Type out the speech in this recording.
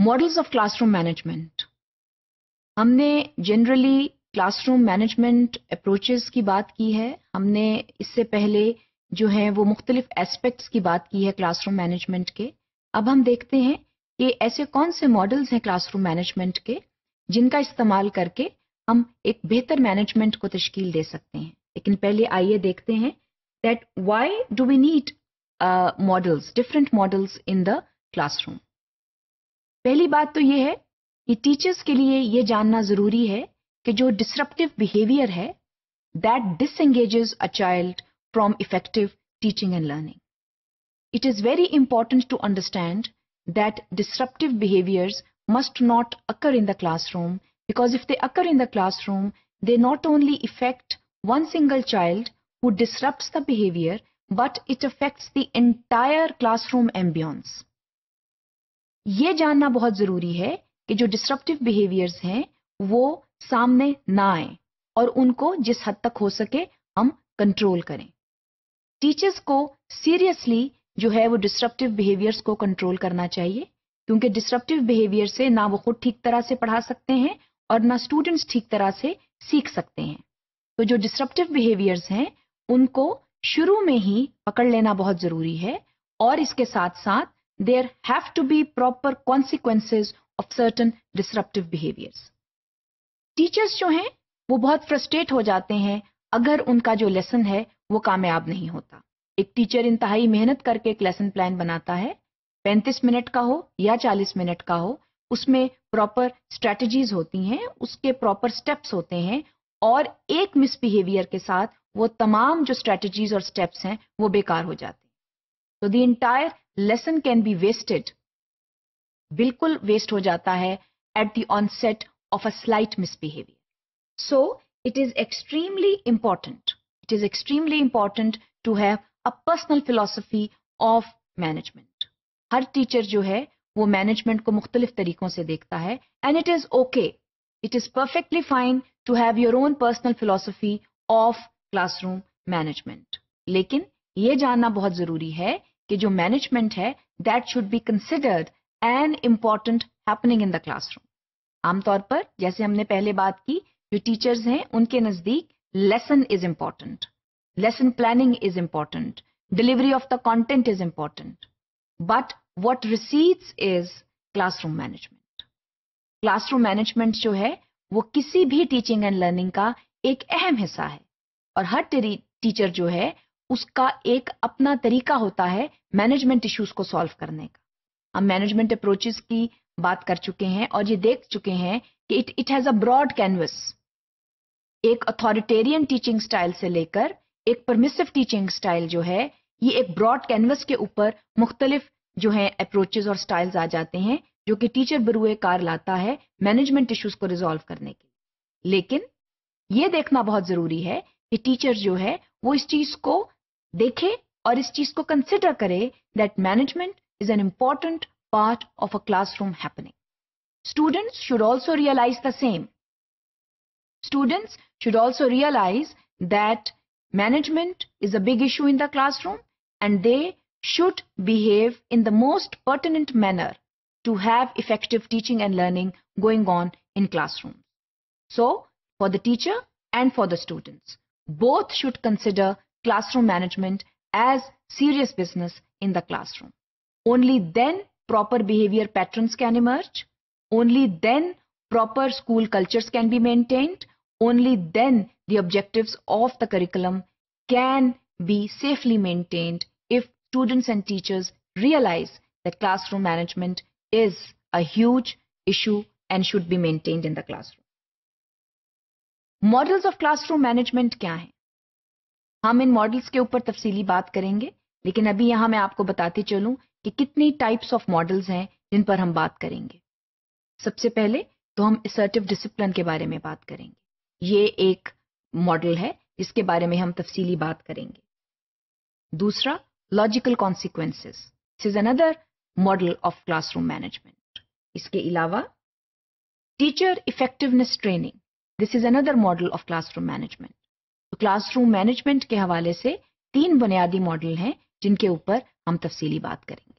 Models of classroom management हमने generally classroom management approaches की बात की है हमने इससे पहले जो है वो मुख्तलिफ एस्पेक्ट्स की बात की है क्लासरूम मैनेजमेंट के अब हम देखते हैं कि ऐसे कौन से मॉडल्स हैं क्लासरूम मैनेजमेंट के जिनका इस्तेमाल करके हम एक बेहतर मैनेजमेंट को तश्कील दे सकते हैं लेकिन पहले आइए देखते हैं that why do we need models different models in the classroom पहली बात तो ये है कि टीचर्स के लिए ये जानना जरूरी है कि जो डिसरप्टिव बिहेवियर है that dis a child from effective teaching and learning it is very important to understand that disruptive behaviours must not occur in the classroom because if they occur in the classroom they not only effect one single child who disrupt the behaviour but it affects the entire classroom ambience ये जानना बहुत ज़रूरी है कि जो disruptive behaviours हैं वो सामने ना आए और उनको जिस हद तक हो सके हम कंट्रोल करें टीचर्स को सीरियसली जो है वो डिस्ट्रप्टिव बिहेवियर्स को कंट्रोल करना चाहिए क्योंकि डिस्ट्रप्टिव बिहेवियर से ना वो खुद ठीक तरह से पढ़ा सकते हैं और ना स्टूडेंट्स ठीक तरह से सीख सकते हैं तो जो डिस्ट्रप्टिव बिहेवियर्स हैं उनको शुरू में ही पकड़ लेना बहुत ज़रूरी है और इसके साथ साथ there have to be proper consequences of certain disruptive behaviors. Teachers जो हैं वो बहुत फ्रस्ट्रेट हो जाते हैं अगर उनका जो लेसन है वो कामयाब नहीं होता एक टीचर इंतहाई मेहनत करके एक लेसन प्लान बनाता है 35 मिनट का हो या 40 मिनट का हो उसमें प्रॉपर स्ट्रेटजीज होती हैं उसके प्रॉपर स्टेप्स होते हैं और एक मिसबिहेवियर के साथ वो तमाम जो स्ट्रेटजीज और स्टेप्स हैं वो बेकार हो जाते हैं तो the entire lesson can be wasted बिल्कुल वेस्ट हो जाता है at the onset of a slight misbehaviour so it is extremely important it is extremely important to have a personal philosophy of management हर टीचर जो है वो management को मुख्तलिफ तरीकों से देखता है and it is okay it is perfectly fine to have your own personal philosophy of classroom management लेकिन ये जानना बहुत जरूरी है कि जो मैनेजमेंट है that should be considered an important happening in the classroom आमतौर पर जैसे हमने पहले बात की जो टीचर्स हैं उनके नजदीक lesson is important lesson planning is important delivery of the content is important but what recedes is classroom management classroom management जो है वो किसी भी टीचिंग एंड लर्निंग का एक अहम हिस्सा है और हर टीचर जो है उसका एक अपना तरीका होता है मैनेजमेंट इश्यूज को सॉल्व करने का हम मैनेजमेंट अप्रोचेस की बात कर चुके हैं और ये देख चुके हैं कि it it has a broad canvas एक अथॉरिटेरियन टीचिंग स्टाइल से लेकर एक परमिसिव टीचिंग स्टाइल जो है ये एक ब्रॉड कैनवस के ऊपर मुख्तलिफ जो है अप्रोचेज और स्टाइल्स आ जाते हैं जो कि टीचर बरूए कार लाता है मैनेजमेंट इश्यूज को रिजॉल्व करने के लिए लेकिन ये देखना बहुत ज़रूरी है कि टीचर जो है वो इस चीज़ को देखें और इस चीज को कंसिडर करें that management is an important part of a classroom Students should also realize the same. Students should also realize that management is a big issue in the classroom and they should behave in the most pertinent manner to have effective teaching and learning going on in classrooms. So, for the teacher and for the students, both should consider classroom management as serious business in the classroom. Only then proper behavior patterns can emerge. Only then proper school cultures can be maintained. Only then the objectives of the curriculum can be safely maintained if students and teachers realize that classroom management is a huge issue and should be maintained in the classroom. Models of classroom management क्या हैं? हम इन models के ऊपर तफसीली बात करेंगे लेकिन अभी यहाँ मैं आपको बताते चलूँ कि कितनी टाइप्स ऑफ मॉडल्स हैं जिन पर हम बात करेंगे सबसे पहले तो हम असर्टिव डिसिप्लिन के बारे में बात करेंगे ये एक मॉडल है जिसके बारे में हम तफसीली बात करेंगे दूसरा logical consequences this is another model of classroom management इसके अलावा teacher effectiveness training this is another model of classroom management classroom management के हवाले से तीन बुनियादी मॉडल हैं जिनके ऊपर हम तफसीली बात करेंगे